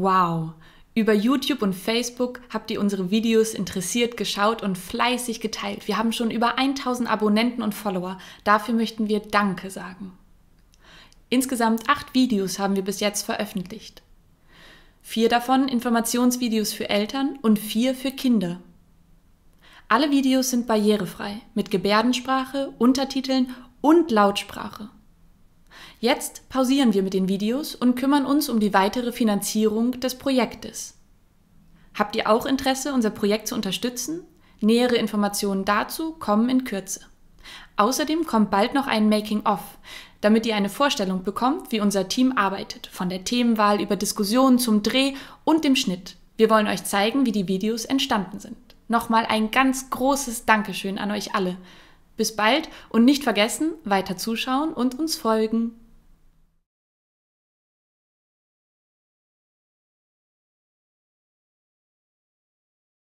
Wow! Über YouTube und Facebook habt ihr unsere Videos interessiert, geschaut und fleißig geteilt. Wir haben schon über 1000 Abonnenten und Follower. Dafür möchten wir Danke sagen. Insgesamt acht Videos haben wir bis jetzt veröffentlicht. Vier davon Informationsvideos für Eltern und vier für Kinder. Alle Videos sind barrierefrei mit Gebärdensprache, Untertiteln und Lautsprache. Jetzt pausieren wir mit den Videos und kümmern uns um die weitere Finanzierung des Projektes. Habt ihr auch Interesse, unser Projekt zu unterstützen? Nähere Informationen dazu kommen in Kürze. Außerdem kommt bald noch ein Making-of, damit ihr eine Vorstellung bekommt, wie unser Team arbeitet, von der Themenwahl über Diskussionen zum Dreh und dem Schnitt. Wir wollen euch zeigen, wie die Videos entstanden sind. Nochmal ein ganz großes Dankeschön an euch alle. Bis bald und nicht vergessen, weiter zuschauen und uns folgen.